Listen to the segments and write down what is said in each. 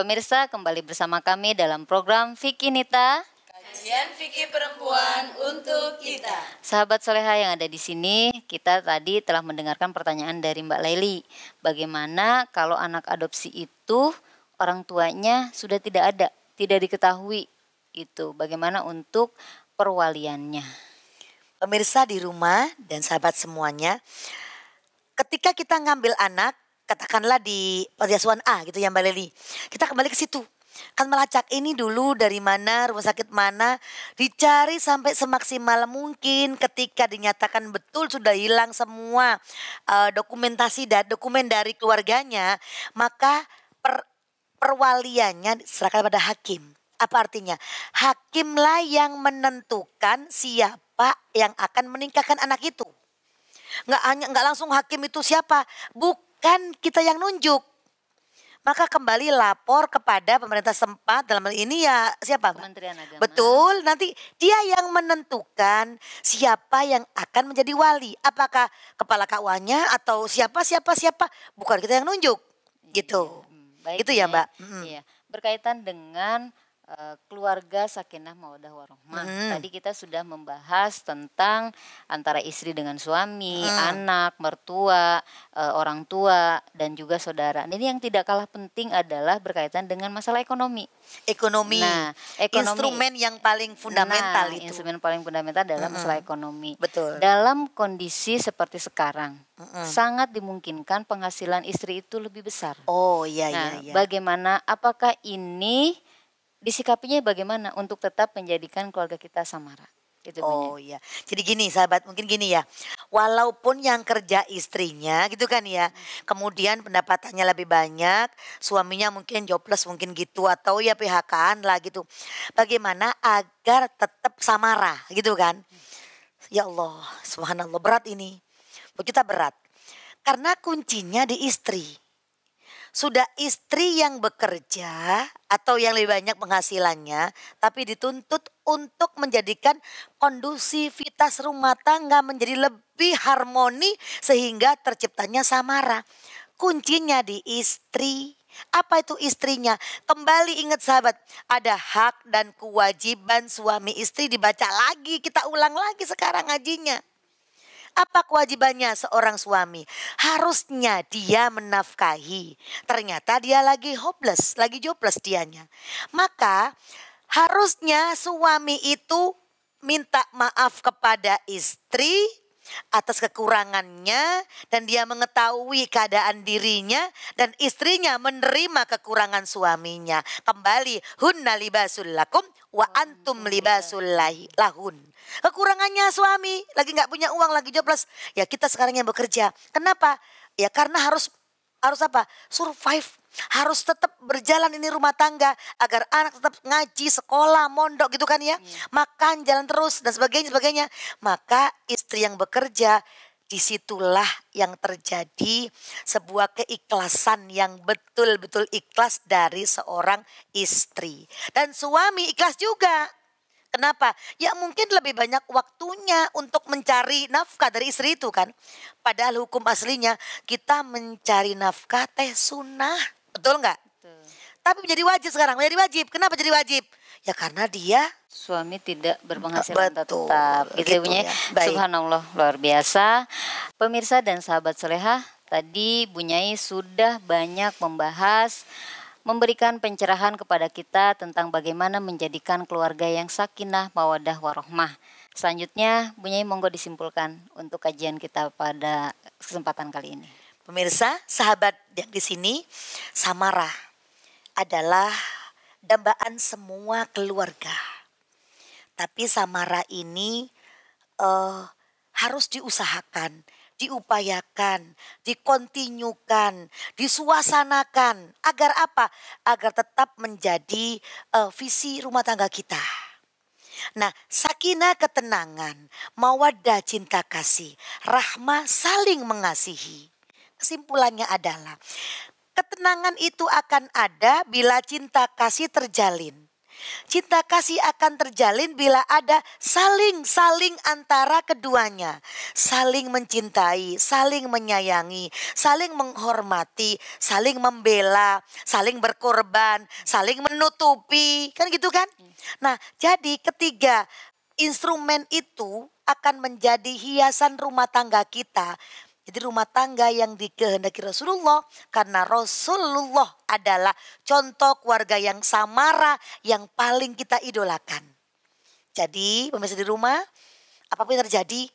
Pemirsa kembali bersama kami dalam program Vicky Nita. Kajian Vicky Perempuan untuk kita. Sahabat Soleha yang ada di sini, kita tadi telah mendengarkan pertanyaan dari Mbak Leli. Bagaimana kalau anak adopsi itu orang tuanya sudah tidak ada, tidak diketahui itu bagaimana untuk perwaliannya. Pemirsa di rumah dan sahabat semuanya, ketika kita ngambil anak, katakanlah di Pantiasuhan A gitu ya Mbak Leli. Kita kembali ke situ. Kan melacak ini dulu dari mana, rumah sakit mana, dicari sampai semaksimal mungkin ketika dinyatakan betul sudah hilang semua uh, dokumentasi dan dokumen dari keluarganya, maka per, perwaliannya diserahkan pada hakim. Apa artinya? Hakimlah yang menentukan siapa yang akan meningkatkan anak itu. Nggak hanya nggak langsung hakim itu siapa, bukan kan kita yang nunjuk. Maka kembali lapor kepada pemerintah sempat dalam hal ini ya siapa? Kementerian Agama. Betul, nanti dia yang menentukan siapa yang akan menjadi wali. Apakah kepala kawannya atau siapa siapa siapa? Bukan kita yang nunjuk. Iya, gitu. Iya, baik, gitu ya, ya. Mbak. Hmm. Iya. Berkaitan dengan Eh, keluarga sakinah mawadah warohmah. Hmm. Tadi kita sudah membahas tentang antara istri dengan suami, hmm. anak, mertua, e, orang tua dan juga saudara. Ini yang tidak kalah penting adalah berkaitan dengan masalah ekonomi. Ekonomi. Nah, ekonomi instrumen yang paling fundamental nah, itu. instrumen paling fundamental adalah hmm. masalah ekonomi. Betul. Dalam kondisi seperti sekarang hmm. sangat dimungkinkan penghasilan istri itu lebih besar. Oh iya nah, iya iya. Bagaimana apakah ini disikapinya bagaimana untuk tetap menjadikan keluarga kita samara? Itu oh iya, jadi gini sahabat mungkin gini ya, walaupun yang kerja istrinya gitu kan ya, hmm. kemudian pendapatannya lebih banyak, suaminya mungkin jobless mungkin gitu atau ya phk k-an lah gitu, bagaimana agar tetap samara gitu kan? Hmm. Ya Allah, subhanallah berat ini, kita berat, karena kuncinya di istri sudah istri yang bekerja atau yang lebih banyak penghasilannya, tapi dituntut untuk menjadikan kondusivitas rumah tangga menjadi lebih harmoni sehingga terciptanya samara. Kuncinya di istri. Apa itu istrinya? Kembali ingat sahabat, ada hak dan kewajiban suami istri dibaca lagi. Kita ulang lagi sekarang ngajinya. Apa kewajibannya seorang suami? Harusnya dia menafkahi. Ternyata dia lagi hopeless, lagi jobless dianya. Maka harusnya suami itu minta maaf kepada istri atas kekurangannya dan dia mengetahui keadaan dirinya dan istrinya menerima kekurangan suaminya. Kembali hunna libasul lakum wa antum libasul lahun. Kekurangannya suami lagi nggak punya uang lagi joblos Ya kita sekarang yang bekerja. Kenapa? Ya karena harus harus apa? Survive. Harus tetap berjalan ini rumah tangga agar anak tetap ngaji, sekolah, mondok gitu kan ya. Iya. Makan, jalan terus dan sebagainya sebagainya. Maka istri yang bekerja disitulah yang terjadi sebuah keikhlasan yang betul-betul ikhlas dari seorang istri. Dan suami ikhlas juga Kenapa? Ya mungkin lebih banyak waktunya untuk mencari nafkah dari istri itu kan. Padahal hukum aslinya kita mencari nafkah teh sunnah. Betul nggak? Tapi menjadi wajib sekarang, menjadi wajib. Kenapa jadi wajib? Ya karena dia suami tidak berpenghasilan Betul, tetap. Gitu, gitu ya. Baik. Subhanallah luar biasa. Pemirsa dan sahabat soleha tadi Bunyai sudah banyak membahas memberikan pencerahan kepada kita tentang bagaimana menjadikan keluarga yang sakinah, mawadah, warohmah. Selanjutnya, Bunyai monggo disimpulkan untuk kajian kita pada kesempatan kali ini. Pemirsa, sahabat yang di sini, Samara adalah dambaan semua keluarga. Tapi Samara ini uh, harus diusahakan diupayakan, dikontinuakan, disuasanakan. Agar apa? Agar tetap menjadi uh, visi rumah tangga kita. Nah, sakinah ketenangan, mawaddah cinta kasih, rahma saling mengasihi. Kesimpulannya adalah ketenangan itu akan ada bila cinta kasih terjalin. Cinta kasih akan terjalin bila ada saling-saling antara keduanya. Saling mencintai, saling menyayangi, saling menghormati, saling membela, saling berkorban, saling menutupi. Kan gitu kan? Hmm. Nah jadi ketiga instrumen itu akan menjadi hiasan rumah tangga kita jadi rumah tangga yang dikehendaki Rasulullah karena Rasulullah adalah contoh keluarga yang samara yang paling kita idolakan. Jadi pemirsa di rumah, apapun yang terjadi,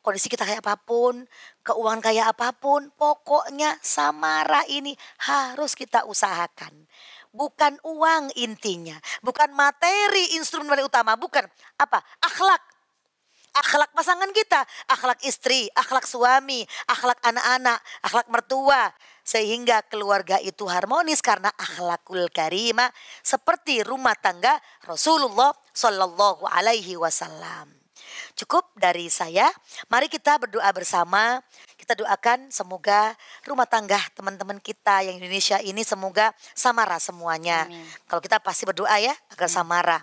kondisi kita kayak apapun, keuangan kayak apapun, pokoknya samara ini harus kita usahakan. Bukan uang intinya, bukan materi instrumen paling utama, bukan apa? Akhlak, akhlak pasangan kita, akhlak istri, akhlak suami, akhlak anak-anak, akhlak mertua sehingga keluarga itu harmonis karena akhlakul karimah seperti rumah tangga Rasulullah Shallallahu alaihi wasallam. Cukup dari saya. Mari kita berdoa bersama kita doakan semoga rumah tangga teman-teman kita yang Indonesia ini semoga samara semuanya. Amin. Kalau kita pasti berdoa ya agar Amin. samara.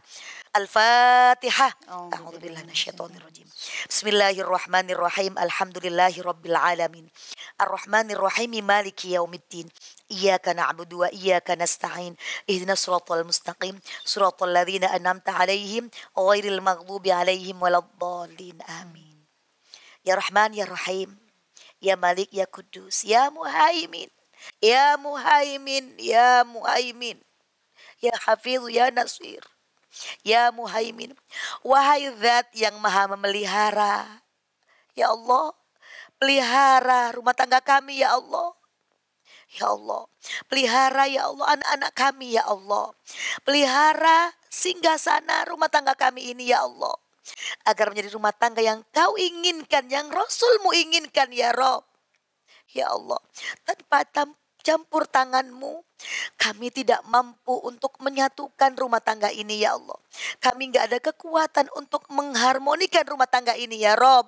Al-Fatihah. A'udzubillahi minasyaitonirrajim. Bismillahirrahmanirrahim. Alhamdulillahirabbil alamin. Arrahmanirrahim maliki yaumiddin. إياك نعبد وإياك نستعين اهدنا الصراط المستقيم صراط الذين أنعمت عليهم غير المغضوب عليهم alaihim الضالين amin ya rahman ya rahim Ya Malik, Ya Kudus, Ya Muhaimin, Ya Muhaimin, Ya Muhaimin, Ya Hafiz, Ya Nasir, Ya Muhaimin. Wahai zat yang maha memelihara, Ya Allah, pelihara rumah tangga kami, Ya Allah. Ya Allah, pelihara ya Allah anak-anak kami ya Allah. Pelihara singgah sana rumah tangga kami ini ya Allah. Agar menjadi rumah tangga yang kau inginkan, yang Rasulmu inginkan ya Rob. Ya Allah, tanpa campur tanganmu, kami tidak mampu untuk menyatukan rumah tangga ini ya Allah. Kami nggak ada kekuatan untuk mengharmonikan rumah tangga ini ya Rob.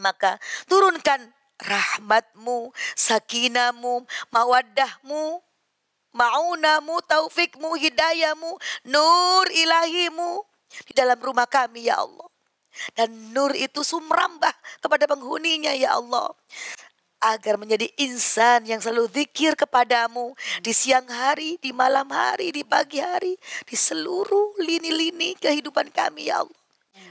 Maka turunkan rahmatmu, sakinamu, mawadahmu, maunamu, taufikmu, hidayamu, nur ilahimu di dalam rumah kami ya Allah. Dan nur itu sumrambah kepada penghuninya ya Allah. Agar menjadi insan yang selalu zikir kepadamu. Di siang hari, di malam hari, di pagi hari. Di seluruh lini-lini kehidupan kami ya Allah.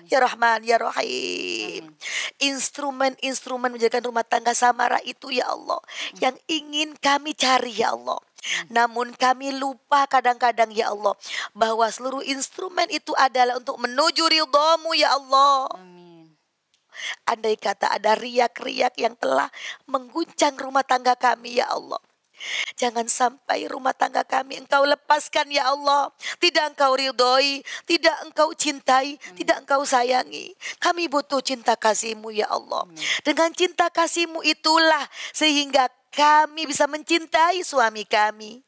Ya Rahman, Ya Rahim. Instrumen-instrumen menjadikan rumah tangga samara itu ya Allah. Hmm. Yang ingin kami cari ya Allah. Hmm. Namun kami lupa kadang-kadang ya Allah bahwa seluruh instrumen itu adalah untuk menuju ridhomu ya Allah. Amin. Andai kata ada riak-riak yang telah mengguncang rumah tangga kami ya Allah. Jangan sampai rumah tangga kami engkau lepaskan ya Allah. Tidak engkau ridhoi, tidak engkau cintai, Amin. Hmm. tidak engkau sayangi. Kami butuh cinta kasihmu ya Allah. Amin. Dengan cinta kasihmu itulah sehingga kami bisa mencintai suami kami.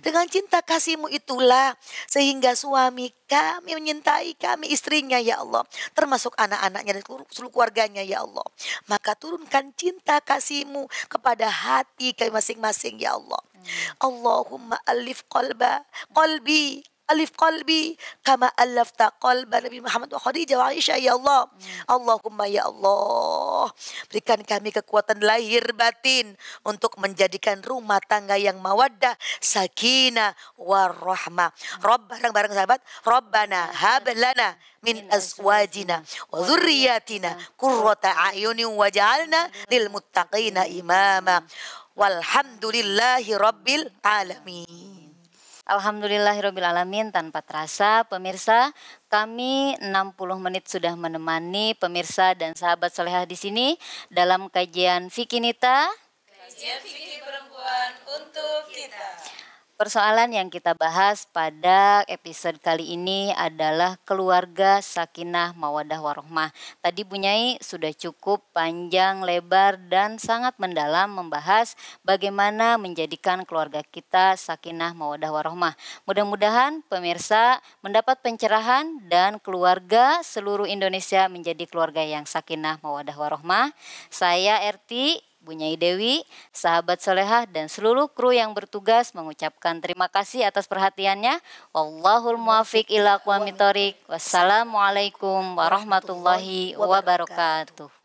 Dengan cinta kasihmu itulah sehingga suami kami menyintai kami istrinya ya Allah. Termasuk anak-anaknya dan seluruh keluarganya ya Allah. Maka turunkan cinta kasihmu kepada hati kami masing-masing ya Allah. Allahumma alif qalba qalbi alif qalbi kama alafta qalba Nabi Muhammad wa Khadijah wa Aisyah ya Allah. Hmm. Allahumma ya Allah. Berikan kami kekuatan lahir batin untuk menjadikan rumah tangga yang mawaddah, sakinah, warahmah. Hmm. Rob barang-barang sahabat, Rabbana hablana min azwajina wa dzurriyyatina qurrata a'yunin waj'alna lil muttaqina imama. Hmm. Walhamdulillahi rabbil alamin. Alhamdulillahirrohmanirrohim tanpa terasa pemirsa kami 60 menit sudah menemani pemirsa dan sahabat solehah di sini dalam kajian Nita. Kajian Fikih Perempuan untuk kita. Persoalan yang kita bahas pada episode kali ini adalah keluarga sakinah mawadah warohmah. Tadi Bunyai sudah cukup panjang, lebar, dan sangat mendalam membahas bagaimana menjadikan keluarga kita sakinah mawadah warohmah. Mudah-mudahan pemirsa mendapat pencerahan dan keluarga seluruh Indonesia menjadi keluarga yang sakinah mawadah warohmah. Saya RT Bunyai Dewi, sahabat solehah dan seluruh kru yang bertugas mengucapkan terima kasih atas perhatiannya. Wallahul muafiq ila Wassalamualaikum warahmatullahi wabarakatuh.